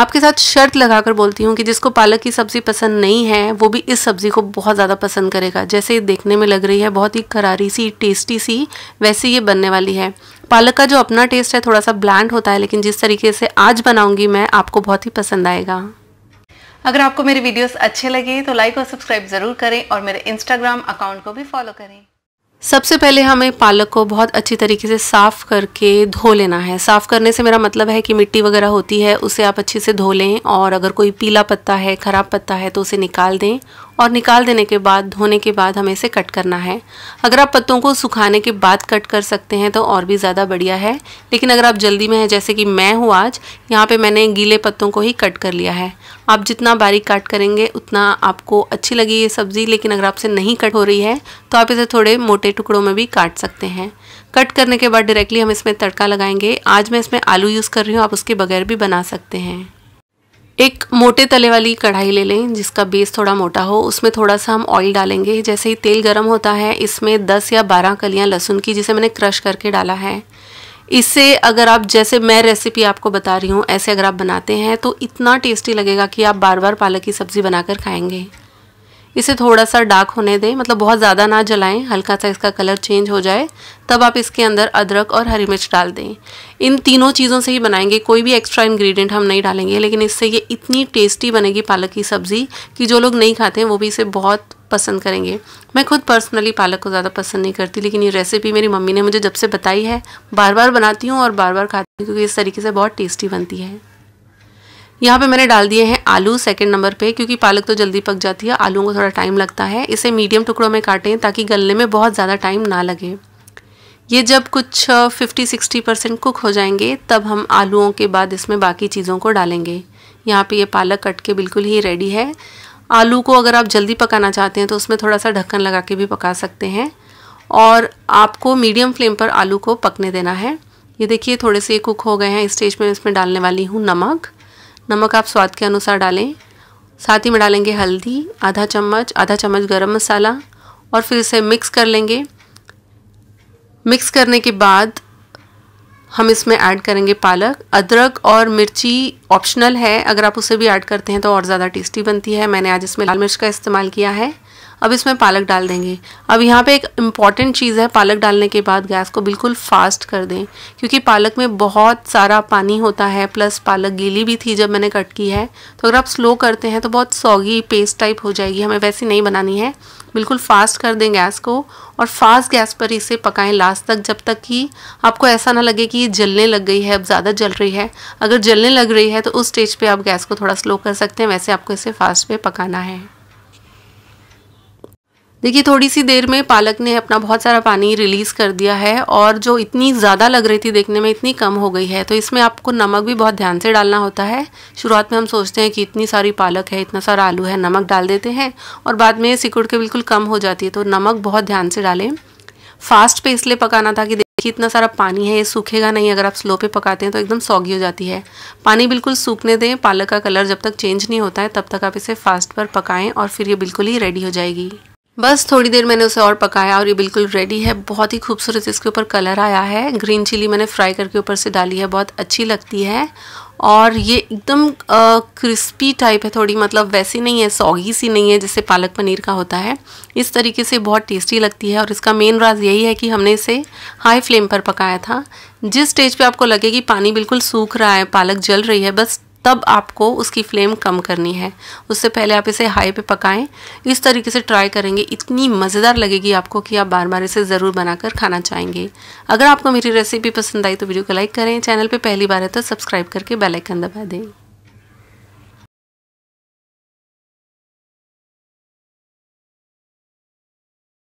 आपके साथ शर्त लगाकर बोलती हूँ कि जिसको पालक की सब्ज़ी पसंद नहीं है वो भी इस सब्ज़ी को बहुत ज़्यादा पसंद करेगा जैसे ये देखने में लग रही है बहुत ही करारी सी टेस्टी सी वैसे ये बनने वाली है पालक का जो अपना टेस्ट है थोड़ा सा ब्लैंड होता है लेकिन जिस तरीके से आज बनाऊंगी मैं आपको बहुत ही पसंद आएगा अगर आपको मेरे वीडियोस अच्छे लगे तो लाइक और सब्सक्राइब ज़रूर करें और मेरे इंस्टाग्राम अकाउंट को भी फॉलो करें सबसे पहले हमें पालक को बहुत अच्छी तरीके से साफ़ करके धो लेना है साफ़ करने से मेरा मतलब है कि मिट्टी वगैरह होती है उसे आप अच्छे से धो लें और अगर कोई पीला पत्ता है ख़राब पत्ता है तो उसे निकाल दें और निकाल देने के बाद धोने के बाद हमें इसे कट करना है अगर आप पत्तों को सुखाने के बाद कट कर सकते हैं तो और भी ज़्यादा बढ़िया है लेकिन अगर आप जल्दी में हैं जैसे कि मैं हूँ आज यहाँ पे मैंने गीले पत्तों को ही कट कर लिया है आप जितना बारीक काट करेंगे उतना आपको अच्छी लगी ये सब्ज़ी लेकिन अगर आपसे नहीं कट हो रही है तो आप इसे थोड़े मोटे छोटे टुकड़ों में भी काट सकते हैं कट करने के बाद डायरेक्टली हम इसमें तड़का लगाएंगे आज मैं इसमें आलू यूज़ कर रही हूँ आप उसके बगैर भी बना सकते हैं एक मोटे तले वाली कढ़ाई ले लें जिसका बेस थोड़ा मोटा हो उसमें थोड़ा सा हम ऑयल डालेंगे जैसे ही तेल गर्म होता है इसमें 10 या 12 कलियां लहसुन की जिसे मैंने क्रश करके डाला है इससे अगर आप जैसे मैं रेसिपी आपको बता रही हूँ ऐसे अगर आप बनाते हैं तो इतना टेस्टी लगेगा कि आप बार बार पालक की सब्ज़ी बनाकर खाएंगे इसे थोड़ा सा डार्क होने दें मतलब बहुत ज़्यादा ना जलाएं हल्का सा इसका कलर चेंज हो जाए तब आप इसके अंदर अदरक और हरी मिर्च डाल दें इन तीनों चीज़ों से ही बनाएंगे कोई भी एक्स्ट्रा इंग्रेडिएंट हम नहीं डालेंगे लेकिन इससे ये इतनी टेस्टी बनेगी पालक की सब्ज़ी कि जो लोग नहीं खाते हैं वो भी इसे बहुत पसंद करेंगे मैं खुद पर्सनली पालक को ज़्यादा पसंद नहीं करती लेकिन ये रेसिपी मेरी मम्मी ने मुझे जब से बताई है बार बार बनाती हूँ और बार बार खाती हूँ क्योंकि इस तरीके से बहुत टेस्टी बनती है यहाँ पे मैंने डाल दिए हैं आलू सेकंड नंबर पे क्योंकि पालक तो जल्दी पक जाती है आलू को थोड़ा टाइम लगता है इसे मीडियम टुकड़ों में काटें ताकि गलने में बहुत ज़्यादा टाइम ना लगे ये जब कुछ 50-60 परसेंट कुक हो जाएंगे तब हम आलूओं के बाद इसमें बाकी चीज़ों को डालेंगे यहाँ पे ये पालक कट के बिल्कुल ही रेडी है आलू को अगर आप जल्दी पकाना चाहते हैं तो उसमें थोड़ा सा ढक्कन लगा के भी पका सकते हैं और आपको मीडियम फ्लेम पर आलू को पकने देना है ये देखिए थोड़े से कुक हो गए हैं स्टेज में इसमें डालने वाली हूँ नमक नमक आप स्वाद के अनुसार डालें साथ ही में डालेंगे हल्दी आधा चम्मच आधा चम्मच गरम मसाला और फिर इसे मिक्स कर लेंगे मिक्स करने के बाद हम इसमें ऐड करेंगे पालक अदरक और मिर्ची ऑप्शनल है अगर आप उसे भी ऐड करते हैं तो और ज़्यादा टेस्टी बनती है मैंने आज इसमें लाल मिर्च का इस्तेमाल किया है अब इसमें पालक डाल देंगे अब यहाँ पे एक इम्पॉर्टेंट चीज़ है पालक डालने के बाद गैस को बिल्कुल फास्ट कर दें क्योंकि पालक में बहुत सारा पानी होता है प्लस पालक गीली भी थी जब मैंने कट की है तो अगर आप स्लो करते हैं तो बहुत सौगी पेस्ट टाइप हो जाएगी हमें वैसी नहीं बनानी है बिल्कुल फास्ट कर दें गैस को और फास्ट गैस पर इसे पकाएं लास्ट तक जब तक कि आपको ऐसा ना लगे कि ये जलने लग गई है अब ज़्यादा जल रही है अगर जलने लग रही है तो उस स्टेज पे आप गैस को थोड़ा स्लो कर सकते हैं वैसे आपको इसे फास्ट पे पकाना है देखिए थोड़ी सी देर में पालक ने अपना बहुत सारा पानी रिलीज़ कर दिया है और जो इतनी ज़्यादा लग रही थी देखने में इतनी कम हो गई है तो इसमें आपको नमक भी बहुत ध्यान से डालना होता है शुरुआत में हम सोचते हैं कि इतनी सारी पालक है इतना सारा आलू है नमक डाल देते हैं और बाद में सिकुड़ के बिल्कुल कम हो जाती है तो नमक बहुत ध्यान से डालें फास्ट पे इसलिए पकाना था कि देखिए इतना सारा पानी है ये सूखेगा नहीं अगर आप स्लो पे पकाते हैं तो एकदम सौगी हो जाती है पानी बिल्कुल सूखने दें पालक का कलर जब तक चेंज नहीं होता है तब तक आप इसे फास्ट पर पकाएं और फिर ये बिल्कुल ही रेडी हो जाएगी बस थोड़ी देर मैंने उसे और पकाया और ये बिल्कुल रेडी है बहुत ही खूबसूरत इसके ऊपर कलर आया है ग्रीन चिली मैंने फ्राई करके ऊपर से डाली है बहुत अच्छी लगती है और ये एकदम क्रिस्पी टाइप है थोड़ी मतलब वैसी नहीं है सॉगी सी नहीं है जैसे पालक पनीर का होता है इस तरीके से बहुत टेस्टी लगती है और इसका मेन राज यही है कि हमने इसे हाई फ्लेम पर पकाया था जिस स्टेज पे आपको लगे कि पानी बिल्कुल सूख रहा है पालक जल रही है बस तब आपको उसकी फ्लेम कम करनी है उससे पहले आप इसे हाई पे पकाएं इस तरीके से ट्राई करेंगे इतनी मज़ेदार लगेगी आपको कि आप बार बार इसे ज़रूर बनाकर खाना चाहेंगे अगर आपको मेरी रेसिपी पसंद आई तो वीडियो को लाइक करें चैनल पर पहली बार है तो सब्सक्राइब करके बेलाइकन दबा दें